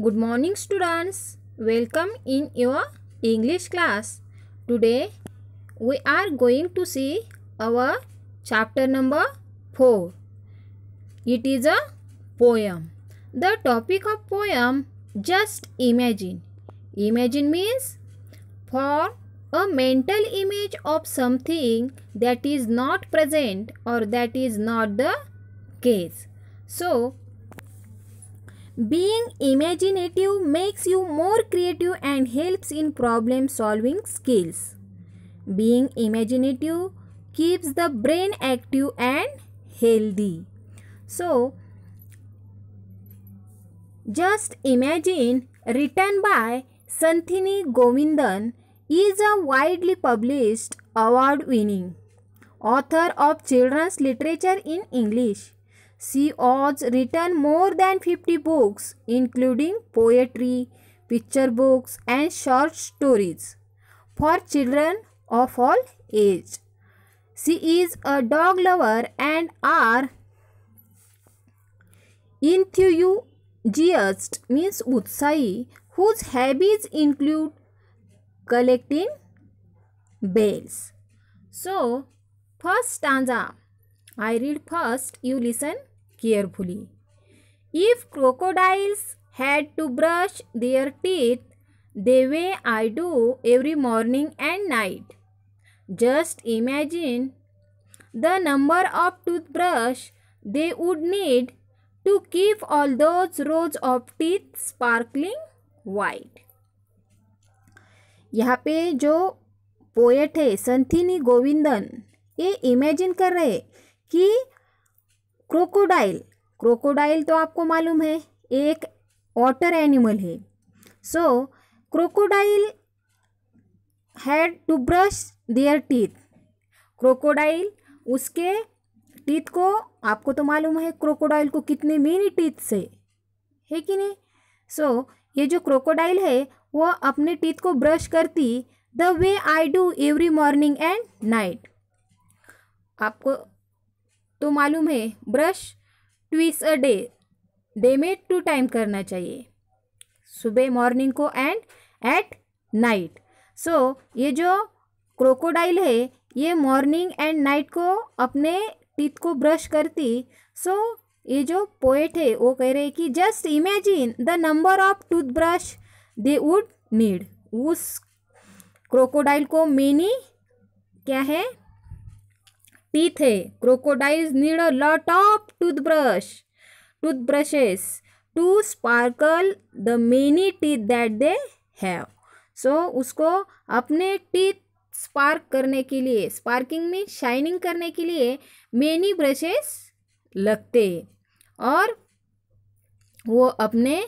Good morning students. Welcome in your English class. Today we are going to see our chapter number 4. It is a poem. The topic of poem just imagine. Imagine means for a mental image of something that is not present or that is not the case. So being imaginative makes you more creative and helps in problem solving skills. Being imaginative keeps the brain active and healthy. So, just imagine written by Santhini Govindan is a widely published award winning author of children's literature in English. She has written more than 50 books, including poetry, picture books, and short stories for children of all age. She is a dog lover and are enthusiast means Utsai, whose hobbies include collecting bells. So, first stanza. I read first, you listen carefully. If crocodiles had to brush their teeth the way I do every morning and night, just imagine the number of toothbrush they would need to keep all those rows of teeth sparkling white. यहाँ पे जो poet है संथिनी गोविंदन ये imagine कर रहे कि crocodile crocodile तो आपको मालूम है एक वाटर एनिमल है so crocodile had to brush their teeth crocodile उसके टीथ को आपको तो मालूम है क्रोकोडाइल को कितने मेनी टीथ से है कि नहीं सो so, ये जो क्रोकोडाइल है वो अपने टीथ को ब्रश करती the way I do every morning and night आपको तो मालूम है brush twice a day day में टू टाइम करना चाहिए सुबह मॉर्निंग को एंड एट नाइट सो ये जो क्रोकोडाइल है ये मॉर्निंग एंड नाइट को अपने टीथ को ब्रश करती सो so, ये जो पोएट है वो कह रहे हैं कि just imagine the number of toothbrush they would need उस क्रोकोडाइल को मेनी क्या है टीथ है crocodile need a lot of toothbrush toothbrushes to sparkle the many teeth that they have so उसको अपने टीथ स्पार्क करने के लिए स्पार्किंग में शाइनिंग करने के लिए मेनी ब्रशेस लगते और वो अपने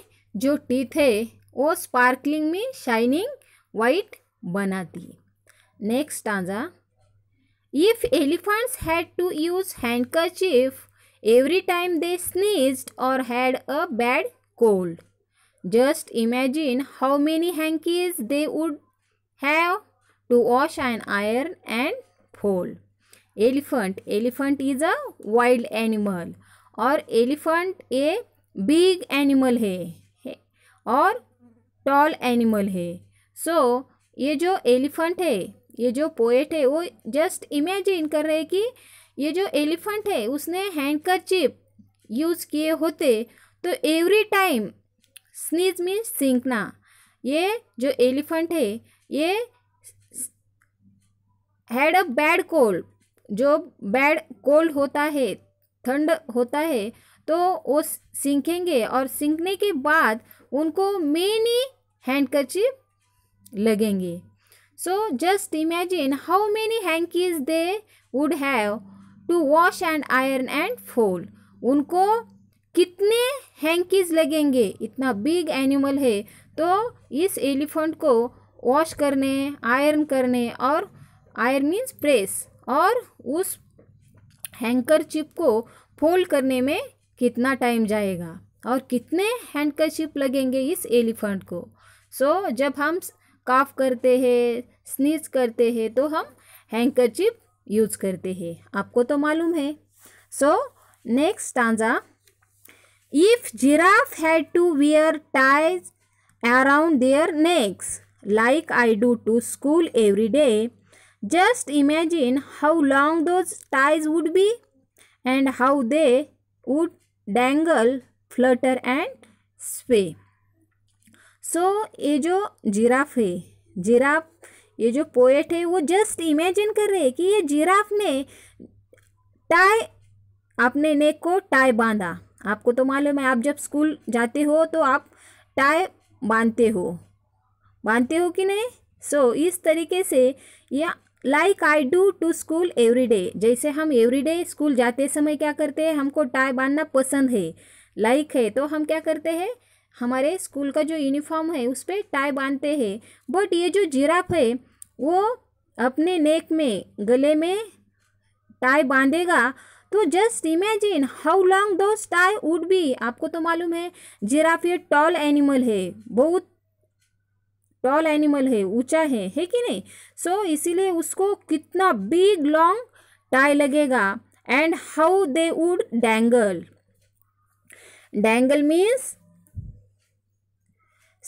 जो टीथ है वो स्पार्कलिंग में शाइनिंग वाइट बनाती है नेक्स्ट आजा If elephants had to use handkerchief every time they sneezed or had a bad cold, just imagine how many hankies they would have to wash and iron and fold. Elephant. Elephant is a wild animal or elephant a big animal है or tall animal है so, ये जो elephant है ये जो poet है वो just imagine कर रहे कि ये जो एलिफेंट है उसने हैंडकरचिप यूज़ किए होते तो एवरी टाइम स्नीज में सिंकना ये जो एलिफेंट है ये हैड अ बैड कोल्ड जो बैड कोल्ड होता है ठंड होता है तो वो सिंकेंगे और सिंकने के बाद उनको मेनी चिप लगेंगे So just imagine how many hankies they would have to wash and iron and fold. उनको कितने हैंकीज लगेंगे इतना बिग एनिमल है तो इस एलिफेंट को वॉश करने आयरन करने और आयरन मीन्स प्रेस और उस हैंकर चिप को फोल्ड करने में कितना टाइम जाएगा और कितने हैंडकर चिप लगेंगे इस एलिफेंट को सो so, जब हम काफ करते हैं स्नीच करते हैं तो हम हैंकर चिप यूज करते हैं आपको तो मालूम है so next stanza if giraffe had to wear ties around their necks like I do to school every day just imagine how long those ties would be and how they would dangle flutter and sway so so, ये जो giraffe है giraffe ये जो poet है वो just imagine कर रहे हैं कि ये जिराफ ने टाई अपने नेक को टाई बांधा आपको तो मालूम है आप जब स्कूल जाते हो तो आप टाई बांधते हो बांधते हो कि नहीं सो so, इस तरीके से या like I do to school every day जैसे हम एवरी डे स्कूल जाते समय क्या करते हैं हमको टाई बांधना पसंद है लाइक like है तो हम क्या करते हैं हमारे स्कूल का जो यूनिफॉर्म है उस पर टाई बांधते हैं बट ये जो जिराफ है वो अपने नेक में गले में टाई बांधेगा तो just imagine how long those tie would be आपको तो मालूम है जिराफ ये टॉल एनिमल है बहुत टॉल एनिमल है ऊंचा है है कि नहीं सो so, इसीलिए उसको कितना बिग लॉन्ग टाई लगेगा and how they would dangle dangle means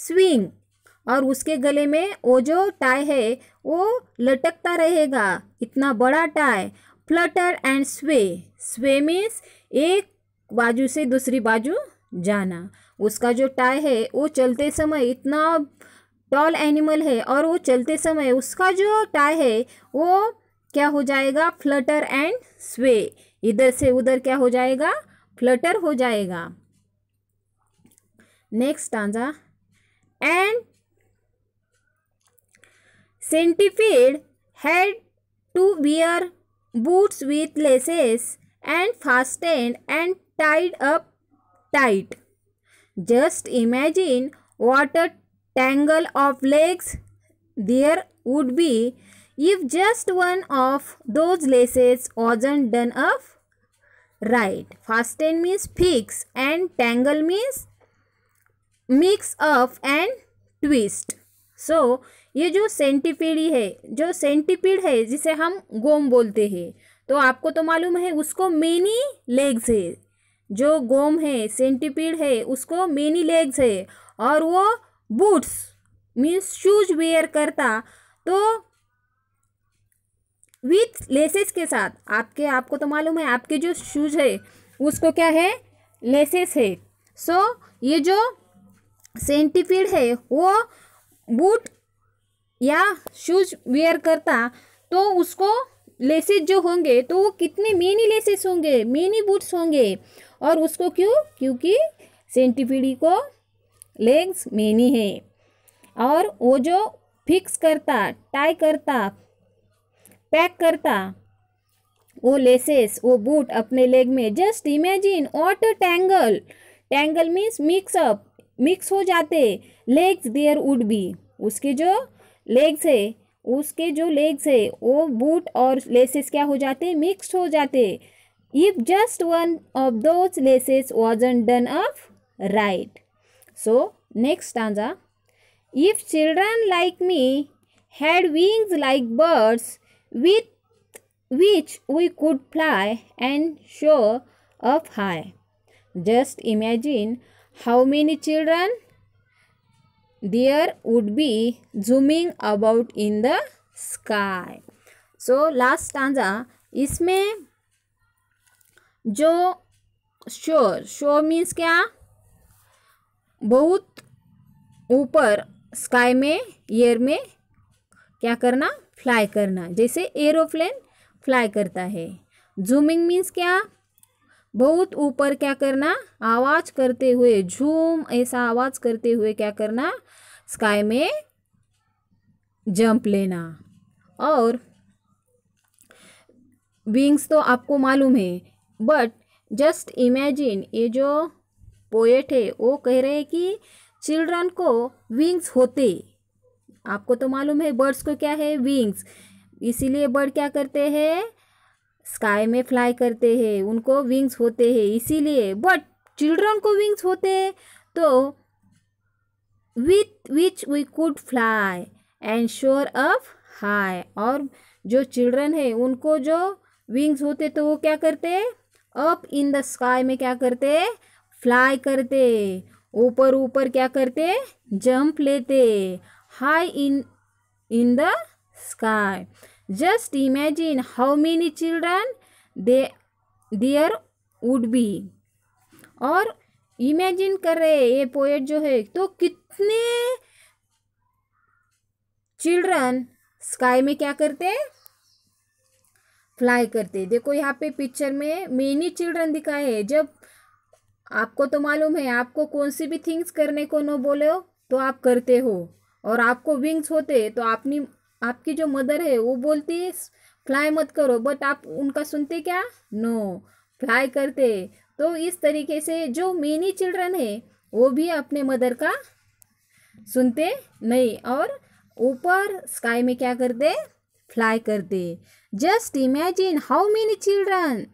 swing और उसके गले में वो जो टाई है वो लटकता रहेगा इतना बड़ा टाई फ्लटर एंड स्वे स्वे मीन्स एक बाजू से दूसरी बाजू जाना उसका जो टाई है वो चलते समय इतना टॉल एनिमल है और वो चलते समय उसका जो टाई है वो क्या हो जाएगा फ्लटर एंड स्वे इधर से उधर क्या हो जाएगा फ्लटर हो जाएगा next stanza and centipede had to wear boots with laces and fastened and tied up tight. Just imagine what a tangle of legs there would be if just one of those laces wasn't done up right. Fasten means fix and tangle means mix up and twist so ये जो सेंटिपीडी है जो centipede है जिसे हम गोम बोलते हैं तो आपको तो मालूम है उसको मेनी लेग्स है जो गोम है सेंटिपीड है उसको मेनी लेग्स है और वो बूट्स मीन्स शूज वेयर करता तो विथ लेसेस के साथ आपके आपको तो मालूम है आपके जो शूज है उसको क्या है लेसेस है सो so, ये जो सेंटिफीड है वो बूट या शूज वेयर करता तो उसको लेसेस जो होंगे तो वो कितने मेनी लेसेस होंगे मेनी बूट्स होंगे और उसको क्यों क्योंकि सेंटिफीडी को लेग्स मेनी है और वो जो फिक्स करता टाई करता पैक करता वो लेसेस वो बूट अपने लेग में just imagine ought tangle tangle means mix up mix हो जाते लेग्स देयर वुड बी उसके जो लेग्स है उसके जो लेग्स है वो बूट और लेसेस क्या हो जाते मिक्स हो जाते if just one of those laces wasn't done off right so next stanza if children like me had wings like birds with which we could fly and soar up high just imagine how many children there would be zooming about in the sky so last stanza इसमें जो शोर शोर means क्या बहुत ऊपर sky में air में क्या करना फ्लाई करना जैसे एरोप्लेन फ्लाई करता है जूमिंग मीन्स क्या बहुत ऊपर क्या करना आवाज करते हुए झूम ऐसा आवाज करते हुए क्या करना स्काई में जंप लेना और विंग्स तो आपको मालूम है बट जस्ट इमेजिन ये जो पोएट है वो कह रहे हैं कि चिल्ड्रन को विंग्स होते आपको तो मालूम है बर्ड्स को क्या है विंग्स इसीलिए बर्ड क्या करते हैं स्काई में फ्लाई करते हैं उनको विंग्स होते हैं इसीलिए बट चिल्ड्रन को विंग्स होते हैं तो with which we could fly and soar up high और जो चिल्ड्रन है उनको जो विंग्स होते तो वो क्या करते अप इन द स्काई में क्या करते फ्लाई करते ऊपर ऊपर क्या करते जंप लेते high in in the sky Just imagine how many children they, there would be. और इमेजिन कर रहे ये पोएट जो है तो कितने चिल्ड्रन स्काई में क्या करते फ्लाई करते देखो यहाँ पे पिक्चर में मेनी चिल्ड्रन दिखाए है जब आपको तो मालूम है आपको कौन सी भी थिंग्स करने को न बोले हो तो आप करते हो और आपको विंग्स होते तो आपने आपकी जो मदर है वो बोलती है फ्लाई मत करो बट आप उनका सुनते क्या नो no, फ्लाई करते तो इस तरीके से जो मेनी चिल्ड्रन है वो भी अपने मदर का सुनते नहीं और ऊपर स्काई में क्या करते फ्लाई करते just imagine how many children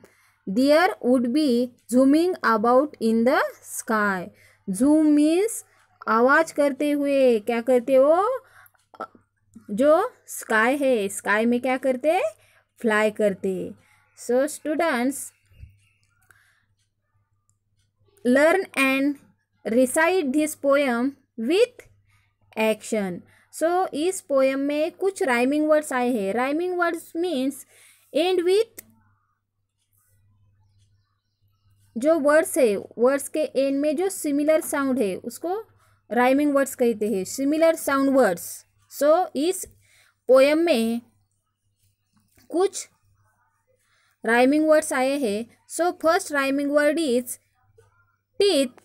there would be zooming about in the sky zoom means आवाज़ करते हुए क्या करते वो जो स्काई है स्काई में क्या करते फ्लाई करते so students learn and recite this poem with action so इस पोयम में कुछ राइमिंग वर्ड्स आए हैं rhyming words means end with जो वर्ड्स है वर्ड्स के एंड में जो सिमिलर साउंड है उसको राइमिंग वर्ड्स कहते हैं similar sound words so so, इस पोएम में कुछ राइमिंग वर्ड्स आए हैं so first rhyming word is teeth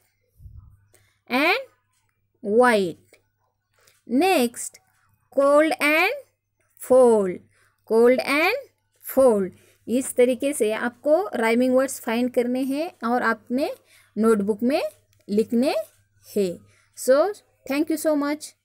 and white next cold and fold cold and fold इस तरीके से आपको राइमिंग वर्ड्स फाइंड करने हैं और आपने नोटबुक में लिखने हैं so thank you so much